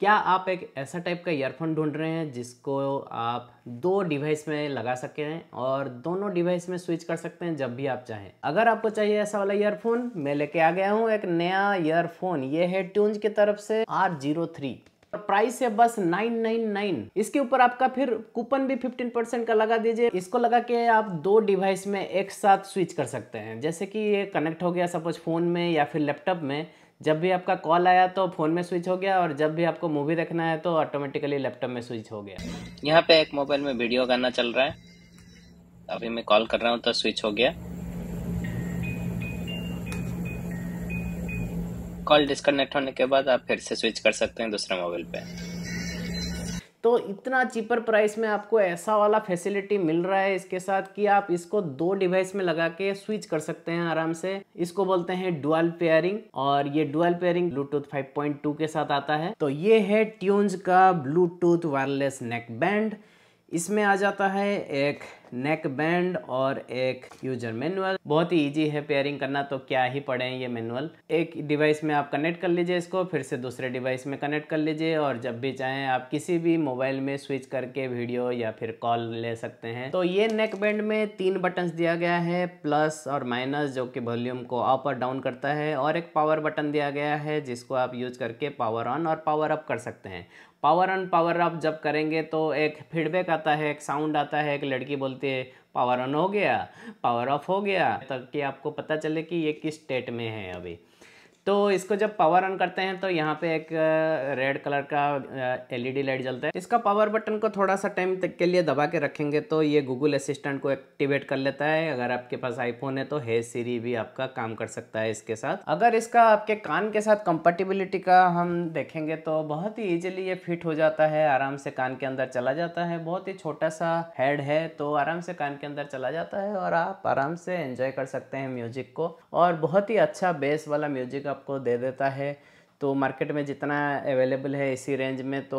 क्या आप एक ऐसा टाइप का ईयरफोन ढूंढ रहे हैं जिसको आप दो डिवाइस में लगा सकते हैं और दोनों डिवाइस में स्विच कर सकते हैं जब भी आप चाहें अगर आपको चाहिए ऐसा वाला ईयरफोन मैं लेके आ गया हूँ एक नया ईयरफोन ये है ट्यून्स की तरफ से आर जीरो थ्री प्राइस तो है बस नाइन नाइन नाइन इसके ऊपर आपका फिर कूपन भी फिफ्टीन परसेंट का लगा दीजिए इसको लगा के आप दो डिवाइस में एक साथ स्विच कर सकते हैं जैसे कि ये कनेक्ट हो गया सपोज फ़ोन में या फिर लैपटॉप में जब भी आपका कॉल आया तो फ़ोन में स्विच हो गया और जब भी आपको मूवी देखना है तो ऑटोमेटिकली लैपटॉप में स्विच हो गया यहाँ पे एक मोबाइल में वीडियो गाना चल रहा है अभी मैं कॉल कर रहा हूँ तो स्विच हो गया कॉल डिस्कनेक्ट होने के बाद आप फिर से स्विच कर सकते हैं दूसरे मोबाइल पे तो इतना चीपर प्राइस में आपको ऐसा वाला फैसिलिटी मिल रहा है इसके साथ कि आप इसको दो डिवाइस में लगा के स्विच कर सकते हैं आराम से इसको बोलते हैं डुअल पेयरिंग और ये डुअल पेयरिंग ब्लूटूथ 5.2 के साथ आता है तो ये है ट्यून्स का ब्लूटूथ वायरलेस नेक बैंड इसमें आ जाता है एक नेक बैंड और एक यूजर मैनुअल बहुत ही इजी है पेयरिंग करना तो क्या ही पड़े ये मैनुअल एक डिवाइस में आप कनेक्ट कर लीजिए इसको फिर से दूसरे डिवाइस में कनेक्ट कर लीजिए और जब भी चाहें आप किसी भी मोबाइल में स्विच करके वीडियो या फिर कॉल ले सकते हैं तो ये नेक बैंड में तीन बटन दिया गया है प्लस और माइनस जो कि वॉल्यूम को अप और डाउन करता है और एक पावर बटन दिया गया है जिसको आप यूज करके पावर ऑन और पावर अप कर सकते हैं पावर ऑन पावर अप जब करेंगे तो एक फीडबैक आता है एक साउंड आता है एक लड़की बोलती बोलते हैं पावर ऑन हो गया पावर ऑफ हो गया तब कि आपको पता चले कि ये किस स्टेट में है अभी तो इसको जब पावर ऑन करते हैं तो यहाँ पे एक रेड कलर का एलईडी लाइट जलता है इसका पावर बटन को थोड़ा सा टाइम तक के लिए दबा के रखेंगे तो ये गूगल असिस्टेंट को एक्टिवेट कर लेता है अगर आपके पास आईफोन है तो हे सीरी भी आपका काम कर सकता है इसके साथ अगर इसका आपके कान के साथ कंपेटिबिलिटी का हम देखेंगे तो बहुत ही ईजिली ये फिट हो जाता है आराम से कान के अंदर चला जाता है बहुत ही छोटा सा हेड है तो आराम से कान के अंदर चला जाता है और आप आराम से एंजॉय कर सकते हैं म्यूजिक को और बहुत ही अच्छा बेस वाला म्यूजिक आपको दे देता है तो मार्केट में जितना अवेलेबल है इसी रेंज में तो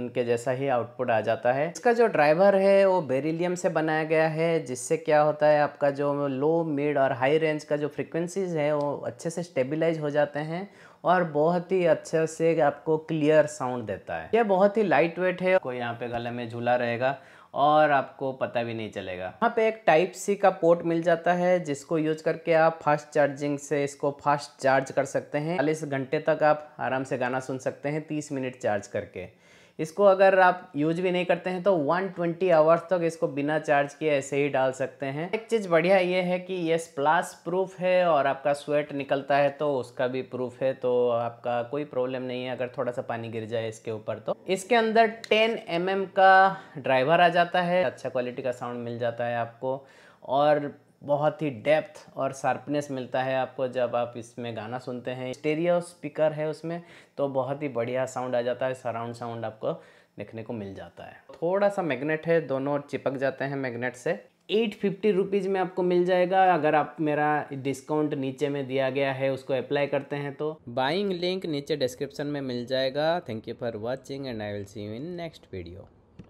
उनके जैसा ही आउटपुट आ जाता है इसका जो ड्राइवर है वो बेरिलियम से बनाया गया है जिससे क्या होता है आपका जो लो मिड और हाई रेंज का जो फ्रिक्वेंसीज है वो अच्छे से स्टेबलाइज हो जाते हैं और बहुत ही अच्छे से आपको क्लियर साउंड देता है यह बहुत ही लाइट वेट है कोई यहाँ पे गले में झूला रहेगा और आपको पता भी नहीं चलेगा यहाँ पे एक टाइप सी का पोर्ट मिल जाता है जिसको यूज करके आप फास्ट चार्जिंग से इसको फास्ट चार्ज कर सकते हैं चालीस घंटे तक आप आराम से गाना सुन सकते हैं तीस मिनट चार्ज करके इसको अगर आप यूज भी नहीं करते हैं तो 120 ट्वेंटी आवर्स तक इसको बिना चार्ज किए ऐसे ही डाल सकते हैं एक चीज़ बढ़िया ये है कि ये स्प्लास प्रूफ है और आपका स्वेट निकलता है तो उसका भी प्रूफ है तो आपका कोई प्रॉब्लम नहीं है अगर थोड़ा सा पानी गिर जाए इसके ऊपर तो इसके अंदर टेन एम mm का ड्राइवर आ जाता है अच्छा क्वालिटी का साउंड मिल जाता है आपको और बहुत ही डेप्थ और शार्पनेस मिलता है आपको जब आप इसमें गाना सुनते हैं स्टेरियो स्पीकर है उसमें तो बहुत ही बढ़िया साउंड आ जाता है सराउंड साउंड आपको देखने को मिल जाता है थोड़ा सा मैग्नेट है दोनों चिपक जाते हैं मैग्नेट से एट फिफ्टी रुपीज़ में आपको मिल जाएगा अगर आप मेरा डिस्काउंट नीचे में दिया गया है उसको अप्लाई करते हैं तो बाइंग लिंक नीचे डिस्क्रिप्शन में मिल जाएगा thank you for watching and I will see you in next video